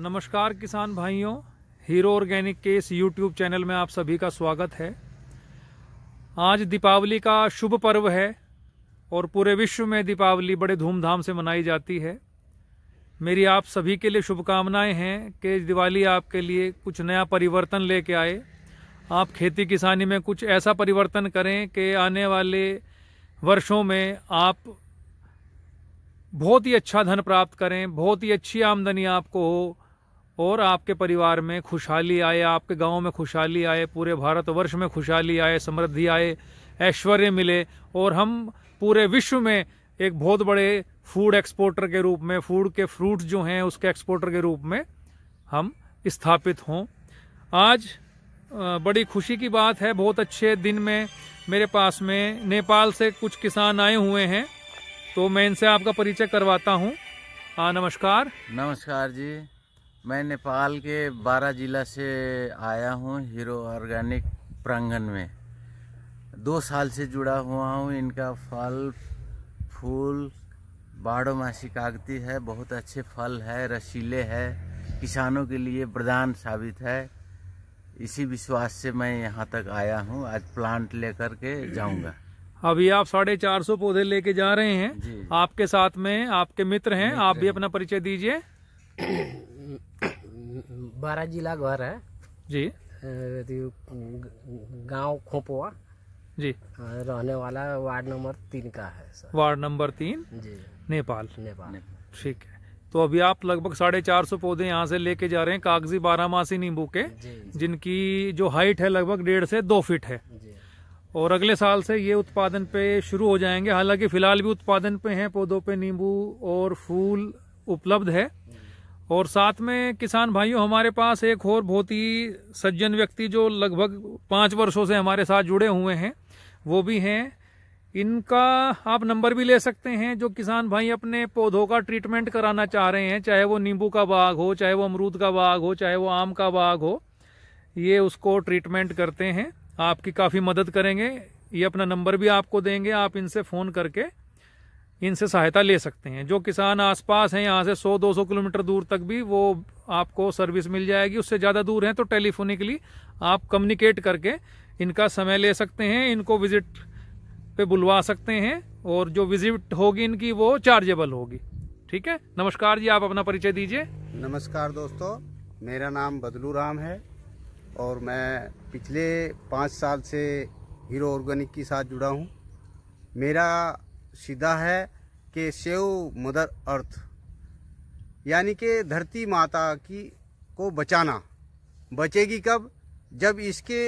नमस्कार किसान भाइयों हीरो ऑर्गेनिक के इस यूट्यूब चैनल में आप सभी का स्वागत है आज दीपावली का शुभ पर्व है और पूरे विश्व में दीपावली बड़े धूमधाम से मनाई जाती है मेरी आप सभी के लिए शुभकामनाएं हैं कि दिवाली आपके लिए कुछ नया परिवर्तन लेके आए आप खेती किसानी में कुछ ऐसा परिवर्तन करें कि आने वाले वर्षों में आप बहुत ही अच्छा धन प्राप्त करें बहुत ही अच्छी आमदनी आपको हो और आपके परिवार में खुशहाली आए आपके गांव में खुशहाली आए पूरे भारतवर्ष में खुशहाली आए समृद्धि आए ऐश्वर्य मिले और हम पूरे विश्व में एक बहुत बड़े फूड एक्सपोर्टर के रूप में फूड के फ्रूट जो हैं उसके एक्सपोर्टर के रूप में हम स्थापित हों आज बड़ी खुशी की बात है बहुत अच्छे दिन में मेरे पास में नेपाल से कुछ किसान आए हुए हैं तो मैं इनसे आपका परिचय करवाता हूँ हाँ नमस्कार नमस्कार जी मैं नेपाल के बारह जिला से आया हूँ हीरो ऑर्गेनिक प्रांगण में दो साल से जुड़ा हुआ हूँ इनका फल फूल बाड़ो मासी कागती है बहुत अच्छे फल है रसीले है किसानों के लिए वरदान साबित है इसी विश्वास से मैं यहाँ तक आया हूँ आज प्लांट लेकर के जाऊँगा अभी आप साढ़े चार सौ पौधे लेके जा रहे हैं आपके साथ में आपके मित्र हैं मित्र आप भी अपना परिचय दीजिए बारा जिला घर है जी गांव खोपवा जी रहने वाला वार्ड नंबर तीन का है वार्ड नंबर तीन जी नेपाल नेपाल ठीक है तो अभी आप लगभग साढ़े चार सौ पौधे यहाँ से लेके जा रहे हैं कागजी बारहमासी नींबू के जिनकी जो हाइट है लगभग डेढ़ से दो फीट है और अगले साल से ये उत्पादन पे शुरू हो जाएंगे हालांकि फिलहाल भी उत्पादन पे हैं पौधों पे नींबू और फूल उपलब्ध है और साथ में किसान भाइयों हमारे पास एक और बहुत ही सज्जन व्यक्ति जो लगभग पाँच वर्षों से हमारे साथ जुड़े हुए हैं वो भी हैं इनका आप नंबर भी ले सकते हैं जो किसान भाई अपने पौधों का ट्रीटमेंट कराना चाह रहे हैं चाहे वो नींबू का बाग हो चाहे वो अमरूद का बाग हो चाहे वो आम का बाग हो ये उसको ट्रीटमेंट करते हैं आपकी काफ़ी मदद करेंगे ये अपना नंबर भी आपको देंगे आप इनसे फ़ोन करके इनसे सहायता ले सकते हैं जो किसान आसपास हैं यहाँ से 100-200 किलोमीटर दूर तक भी वो आपको सर्विस मिल जाएगी उससे ज़्यादा दूर हैं तो टेलीफोनिकली आप कम्युनिकेट करके इनका समय ले सकते हैं इनको विजिट पे बुलवा सकते हैं और जो विजिट होगी इनकी वो चार्जेबल होगी ठीक है नमस्कार जी आप अपना परिचय दीजिए नमस्कार दोस्तों मेरा नाम बदलू राम है और मैं पिछले पाँच साल से हीरो ऑर्गेनिक के साथ जुड़ा हूँ मेरा सीधा है कि सेव मदर अर्थ यानी कि धरती माता की को बचाना बचेगी कब जब इसके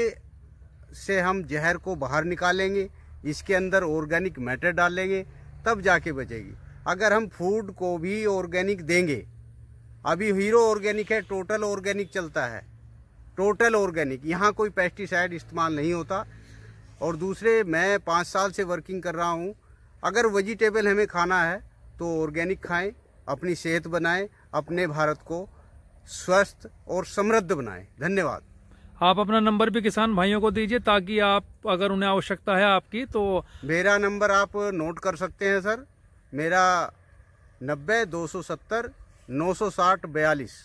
से हम जहर को बाहर निकालेंगे इसके अंदर ऑर्गेनिक मैटर डालेंगे तब जाके बचेगी अगर हम फूड को भी ऑर्गेनिक देंगे अभी हीरो ऑर्गेनिक है टोटल ऑर्गेनिक चलता है टोटल ऑर्गेनिक यहाँ कोई पेस्टिसाइड इस्तेमाल नहीं होता और दूसरे मैं पाँच साल से वर्किंग कर रहा हूँ अगर वेजिटेबल हमें खाना है तो ऑर्गेनिक खाएं अपनी सेहत बनाएं अपने भारत को स्वस्थ और समृद्ध बनाएं धन्यवाद आप अपना नंबर भी किसान भाइयों को दीजिए ताकि आप अगर उन्हें आवश्यकता है आपकी तो मेरा नंबर आप नोट कर सकते हैं सर मेरा नब्बे दो सौ सत्तर नौ सौ साठ बयालीस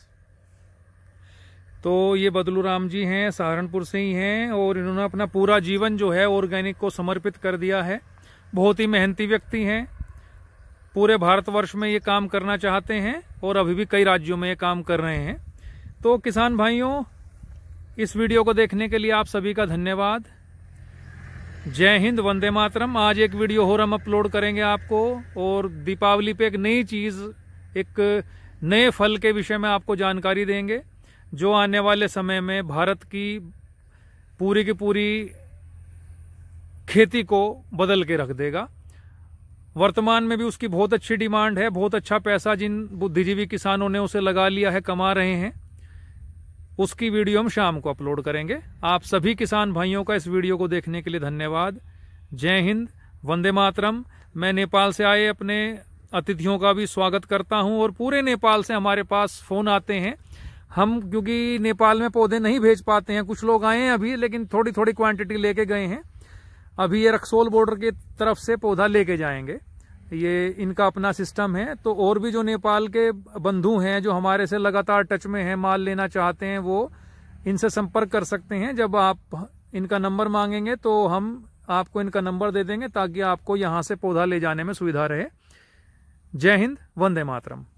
तो ये बदलू राम जी हैं सहारनपुर से ही हैं और इन्होंने अपना पूरा जीवन जो है ऑर्गेनिक को समर्पित कर दिया है बहुत ही मेहनती व्यक्ति हैं पूरे भारतवर्ष में ये काम करना चाहते हैं और अभी भी कई राज्यों में ये काम कर रहे हैं तो किसान भाइयों इस वीडियो को देखने के लिए आप सभी का धन्यवाद जय हिंद वंदे मातरम आज एक वीडियो और हम अपलोड करेंगे आपको और दीपावली पे एक नई चीज़ एक नए फल के विषय में आपको जानकारी देंगे जो आने वाले समय में भारत की पूरी की पूरी खेती को बदल के रख देगा वर्तमान में भी उसकी बहुत अच्छी डिमांड है बहुत अच्छा पैसा जिन बुद्धिजीवी किसानों ने उसे लगा लिया है कमा रहे हैं उसकी वीडियो हम शाम को अपलोड करेंगे आप सभी किसान भाइयों का इस वीडियो को देखने के लिए धन्यवाद जय हिंद वंदे मातरम मैं नेपाल से आए अपने अतिथियों का भी स्वागत करता हूं और पूरे नेपाल से हमारे पास फ़ोन आते हैं हम क्योंकि नेपाल में पौधे नहीं भेज पाते हैं कुछ लोग आए हैं अभी लेकिन थोड़ी थोड़ी क्वांटिटी लेके गए हैं अभी ये रक्सोल बॉर्डर के तरफ से पौधा लेके जाएंगे ये इनका अपना सिस्टम है तो और भी जो नेपाल के बंधु हैं जो हमारे से लगातार टच में हैं माल लेना चाहते हैं वो इनसे संपर्क कर सकते हैं जब आप इनका नंबर मांगेंगे तो हम आपको इनका नंबर दे देंगे ताकि आपको यहाँ से पौधा ले जाने में सुविधा रहे जय हिंद वंदे मातरम